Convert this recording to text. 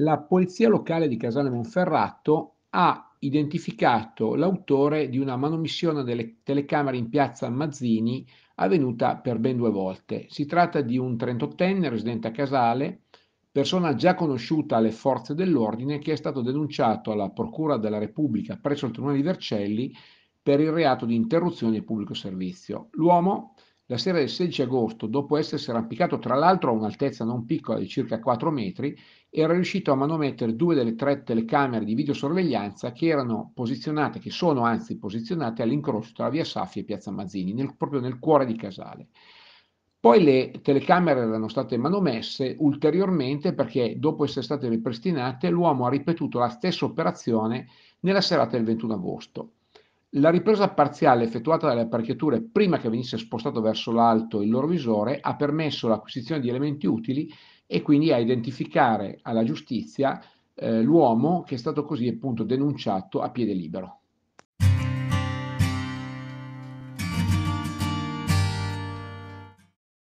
la polizia locale di Casale Monferrato ha identificato l'autore di una manomissione delle telecamere in piazza Mazzini avvenuta per ben due volte. Si tratta di un 38enne residente a Casale, persona già conosciuta alle forze dell'ordine, che è stato denunciato alla Procura della Repubblica presso il Tribunale di Vercelli per il reato di interruzione di pubblico servizio. L'uomo la sera del 16 agosto, dopo essersi arrampicato tra l'altro a un'altezza non piccola di circa 4 metri, era riuscito a manomettere due delle tre telecamere di videosorveglianza che erano posizionate, che sono anzi posizionate all'incrocio tra via Saffi e piazza Mazzini, nel, proprio nel cuore di Casale. Poi le telecamere erano state manomesse ulteriormente perché dopo essere state ripristinate l'uomo ha ripetuto la stessa operazione nella serata del 21 agosto. La ripresa parziale effettuata dalle apparecchiature prima che venisse spostato verso l'alto il loro visore ha permesso l'acquisizione di elementi utili e quindi a identificare alla giustizia eh, l'uomo che è stato così appunto denunciato a piede libero.